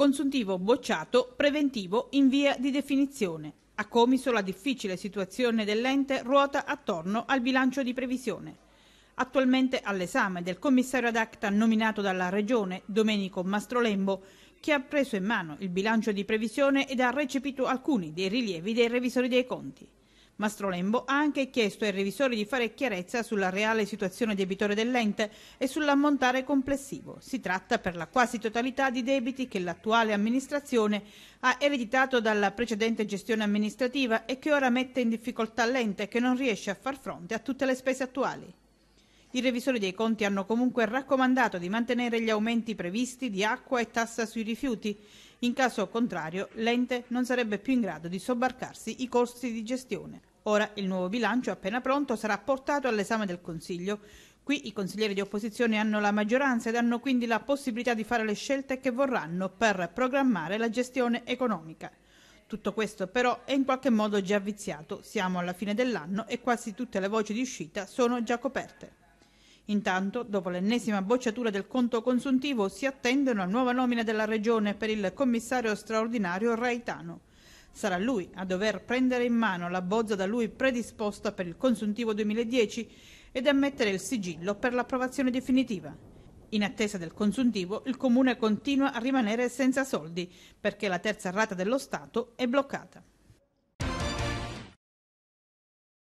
Consuntivo bocciato, preventivo in via di definizione. A Comiso la difficile situazione dell'ente ruota attorno al bilancio di previsione. Attualmente all'esame del commissario ad acta nominato dalla Regione, Domenico Mastrolembo, che ha preso in mano il bilancio di previsione ed ha recepito alcuni dei rilievi dei revisori dei conti. Mastrolembo ha anche chiesto ai revisori di fare chiarezza sulla reale situazione debitore dell'ente e sull'ammontare complessivo. Si tratta per la quasi totalità di debiti che l'attuale amministrazione ha ereditato dalla precedente gestione amministrativa e che ora mette in difficoltà l'ente che non riesce a far fronte a tutte le spese attuali. I revisori dei conti hanno comunque raccomandato di mantenere gli aumenti previsti di acqua e tassa sui rifiuti. In caso contrario, l'ente non sarebbe più in grado di sobbarcarsi i costi di gestione. Ora il nuovo bilancio, appena pronto, sarà portato all'esame del Consiglio. Qui i consiglieri di opposizione hanno la maggioranza ed hanno quindi la possibilità di fare le scelte che vorranno per programmare la gestione economica. Tutto questo però è in qualche modo già viziato, siamo alla fine dell'anno e quasi tutte le voci di uscita sono già coperte. Intanto, dopo l'ennesima bocciatura del conto consuntivo, si attende una nuova nomina della Regione per il commissario straordinario Raitano. Sarà lui a dover prendere in mano la bozza da lui predisposta per il consuntivo 2010 ed ammettere il sigillo per l'approvazione definitiva. In attesa del consuntivo, il comune continua a rimanere senza soldi perché la terza rata dello Stato è bloccata.